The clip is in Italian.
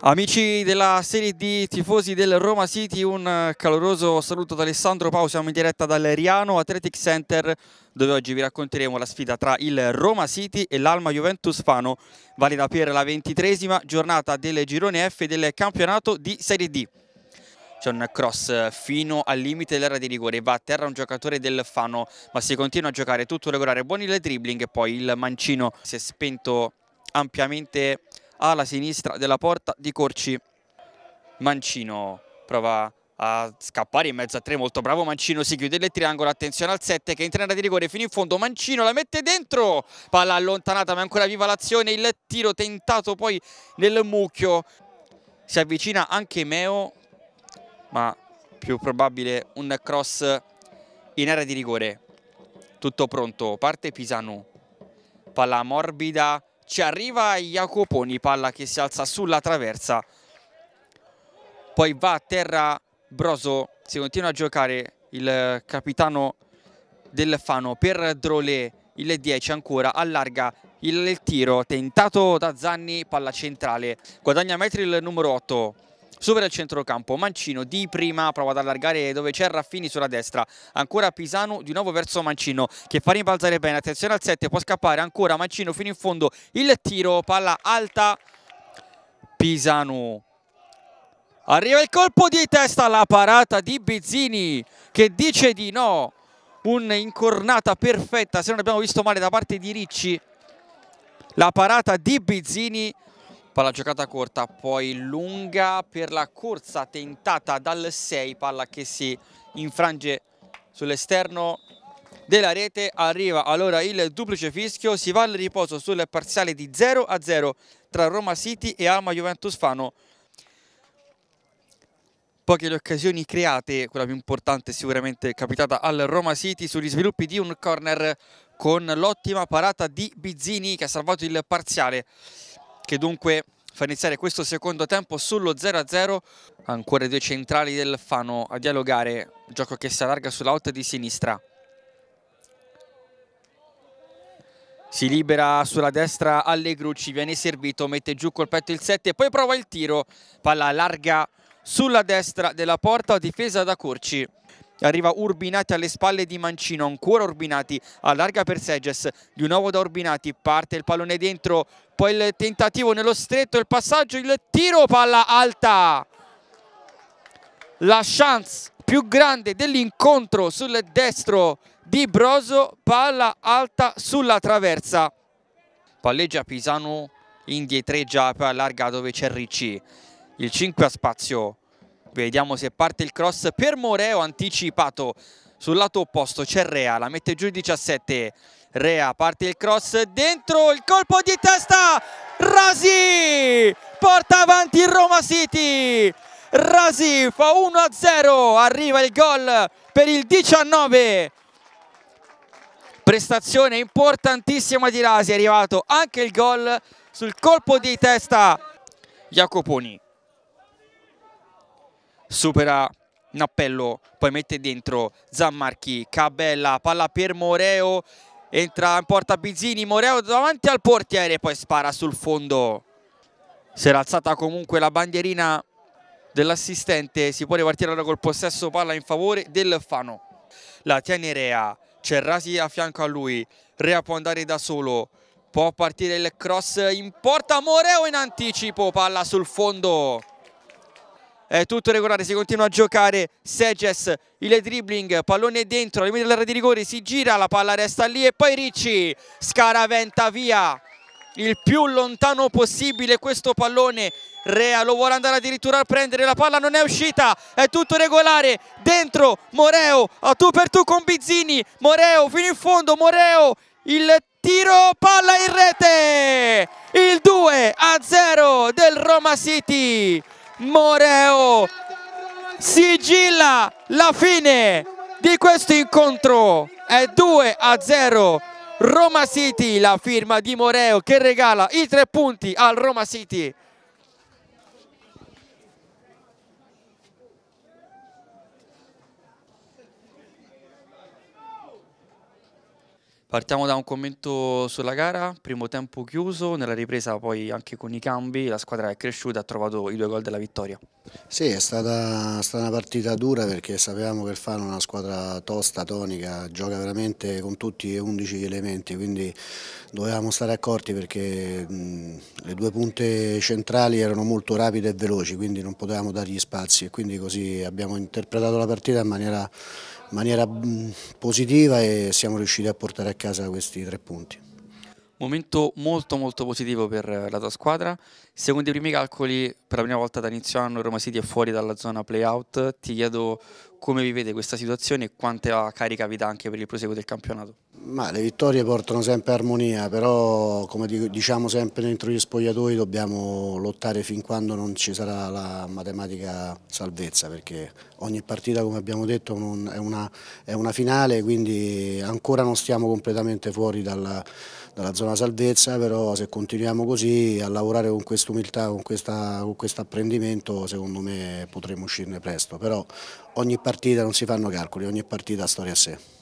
Amici della serie di tifosi del Roma City, un eh, caloroso saluto da Alessandro Pau, siamo in diretta dal Riano Athletic Center dove oggi vi racconteremo la sfida tra il Roma City e l'Alma Juventus Fano, valida per la ventitresima giornata del girone F del campionato di Serie D. C'è un cross fino al limite dell'area di rigore, va a terra un giocatore del Fano, ma si continua a giocare tutto regolare, buoni le dribbling e poi il mancino si è spento ampiamente alla sinistra della porta di Corci. Mancino prova a scappare in mezzo a tre, molto bravo Mancino, si chiude il triangolo, attenzione al 7 che entra in area di rigore fino in fondo, Mancino la mette dentro, palla allontanata ma ancora viva l'azione, il tiro tentato poi nel mucchio, si avvicina anche Meo ma più probabile un cross in area di rigore, tutto pronto, parte Pisanu, palla morbida ci arriva Jacoponi, palla che si alza sulla traversa, poi va a terra Broso, si continua a giocare il capitano del Fano per Drolè, il 10 ancora, allarga il tiro, tentato da Zanni, palla centrale, guadagna metri il numero 8, Supera il centrocampo, Mancino di prima, prova ad allargare dove c'è Raffini sulla destra, ancora Pisano di nuovo verso Mancino che fa rimbalzare bene, attenzione al 7, può scappare ancora Mancino fino in fondo, il tiro, palla alta, Pisano Arriva il colpo di testa alla parata di Bizzini che dice di no. Un'incornata perfetta, se non abbiamo visto male da parte di Ricci. La parata di Bizzini Palla giocata corta, poi lunga per la corsa tentata dal 6, palla che si infrange sull'esterno della rete, arriva allora il duplice fischio, si va al riposo sul parziale di 0 a 0 tra Roma City e Alma Juventus Fano. Poche le occasioni create, quella più importante sicuramente capitata al Roma City sugli sviluppi di un corner con l'ottima parata di Bizzini che ha salvato il parziale che dunque fa iniziare questo secondo tempo sullo 0-0. Ancora i due centrali del Fano a dialogare, gioco che si allarga sull'out di sinistra. Si libera sulla destra Allegrucci, viene servito, mette giù col petto il 7 e poi prova il tiro. Palla larga sulla destra della porta, difesa da Curci arriva Urbinati alle spalle di Mancino, ancora Urbinati, allarga per Seges, di nuovo da Urbinati, parte il pallone dentro, poi il tentativo nello stretto, il passaggio, il tiro, palla alta. La chance più grande dell'incontro sul destro di Broso, palla alta sulla traversa. Palleggia Pisano, indietreggia, poi allarga dove c'è Ricci. Il 5 a spazio Vediamo se parte il cross per Moreo, anticipato sul lato opposto c'è Rea, la mette giù il 17, Rea parte il cross, dentro il colpo di testa, Rasi porta avanti il Roma City, Rasi fa 1-0, arriva il gol per il 19, prestazione importantissima di Rasi, è arrivato anche il gol sul colpo di testa Jacoponi supera Nappello, poi mette dentro Zammarchi, Cabella, palla per Moreo, entra in porta Bizzini, Moreo davanti al portiere, poi spara sul fondo. Si era alzata comunque la bandierina dell'assistente, si può ripartire ora col possesso, palla in favore del Fano. La tiene Rea, c'è Rasi a fianco a lui, Rea può andare da solo, può partire il cross in porta, Moreo in anticipo, palla sul fondo è tutto regolare, si continua a giocare Seges, il dribbling, pallone dentro, al limite dell'area di rigore, si gira, la palla resta lì e poi Ricci scaraventa via il più lontano possibile questo pallone Rea lo vuole andare addirittura a prendere la palla non è uscita è tutto regolare dentro Moreo a tu per tu con Bizzini Moreo fino in fondo Moreo il tiro palla in rete il 2 a 0 del Roma City Moreo sigilla la fine di questo incontro è 2 a 0 Roma City la firma di Moreo che regala i tre punti al Roma City Partiamo da un commento sulla gara, primo tempo chiuso, nella ripresa poi anche con i cambi la squadra è cresciuta, ha trovato i due gol della vittoria. Sì, è stata, stata una partita dura perché sapevamo che il Fano è una squadra tosta, tonica, gioca veramente con tutti e 11 gli elementi, quindi dovevamo stare accorti perché mh, le due punte centrali erano molto rapide e veloci, quindi non potevamo dargli spazi e quindi così abbiamo interpretato la partita in maniera in maniera mm, positiva e siamo riusciti a portare a casa questi tre punti. Momento molto molto positivo per eh, la tua squadra Secondo i primi calcoli, per la prima volta dall'inizio inizio anno Roma City è fuori dalla zona playout. Ti chiedo come vivete questa situazione e quanta carica vi dà anche per il proseguo del campionato. Ma le vittorie portano sempre armonia, però come diciamo sempre dentro gli spogliatoi dobbiamo lottare fin quando non ci sarà la matematica salvezza, perché ogni partita come abbiamo detto è una, è una finale, quindi ancora non stiamo completamente fuori dalla, dalla zona salvezza, però se continuiamo così a lavorare con questo questa umiltà, con questo apprendimento secondo me potremo uscirne presto, però ogni partita non si fanno calcoli, ogni partita ha storia a sé.